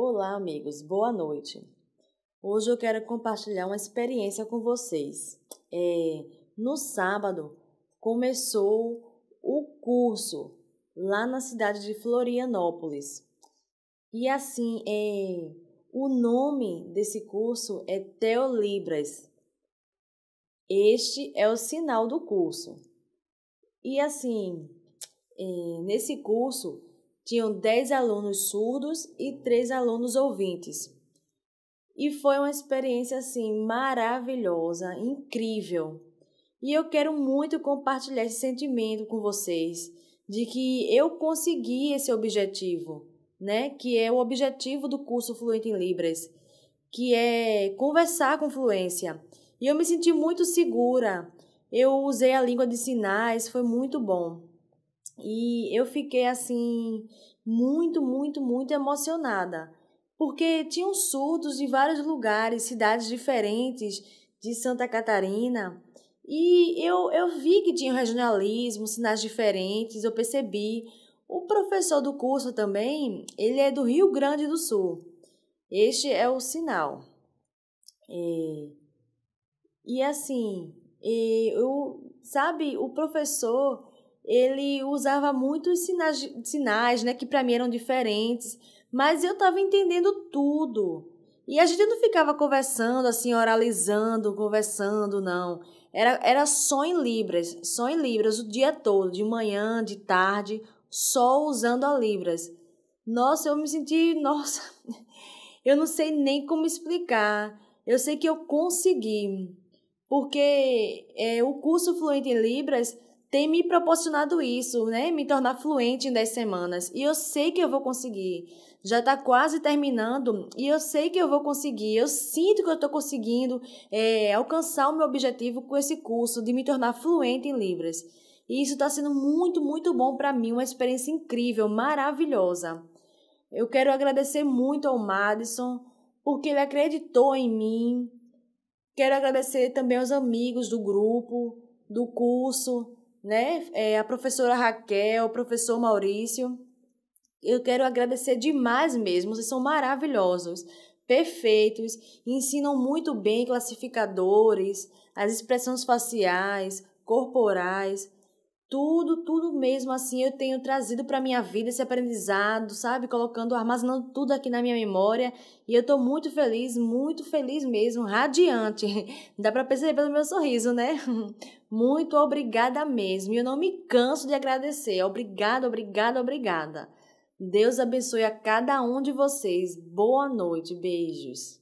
Olá, amigos, boa noite. Hoje eu quero compartilhar uma experiência com vocês. É, no sábado começou o curso lá na cidade de Florianópolis. E assim, é, o nome desse curso é Teolibras. Este é o sinal do curso. E assim, é, nesse curso tinham 10 alunos surdos e 3 alunos ouvintes. E foi uma experiência assim maravilhosa, incrível. E eu quero muito compartilhar esse sentimento com vocês de que eu consegui esse objetivo, né? Que é o objetivo do curso Fluente em Libras, que é conversar com fluência. E eu me senti muito segura. Eu usei a língua de sinais, foi muito bom. E eu fiquei assim muito, muito, muito emocionada, porque tinham surtos de vários lugares, cidades diferentes de Santa Catarina. E eu, eu vi que tinha regionalismo, sinais diferentes, eu percebi. O professor do curso também, ele é do Rio Grande do Sul. Este é o sinal. E, e assim, eu, sabe, o professor ele usava muitos sinais, sinais né, que para mim eram diferentes, mas eu estava entendendo tudo. E a gente não ficava conversando, assim, oralizando, conversando, não. Era, era só em Libras, só em Libras o dia todo, de manhã, de tarde, só usando a Libras. Nossa, eu me senti, nossa, eu não sei nem como explicar. Eu sei que eu consegui, porque é, o curso Fluente em Libras tem me proporcionado isso, né? Me tornar fluente em 10 semanas. E eu sei que eu vou conseguir. Já está quase terminando e eu sei que eu vou conseguir. Eu sinto que eu estou conseguindo é, alcançar o meu objetivo com esse curso de me tornar fluente em Libras. E isso está sendo muito, muito bom para mim, uma experiência incrível, maravilhosa. Eu quero agradecer muito ao Madison, porque ele acreditou em mim. Quero agradecer também aos amigos do grupo, do curso, né? É, a professora Raquel, o professor Maurício. Eu quero agradecer demais mesmo, vocês são maravilhosos, perfeitos, ensinam muito bem classificadores, as expressões faciais, corporais, tudo, tudo mesmo assim eu tenho trazido para minha vida esse aprendizado, sabe? Colocando, armazenando tudo aqui na minha memória. E eu tô muito feliz, muito feliz mesmo, radiante. Dá para perceber pelo meu sorriso, né? Muito obrigada mesmo. E eu não me canso de agradecer. Obrigada, obrigada, obrigada. Deus abençoe a cada um de vocês. Boa noite, beijos.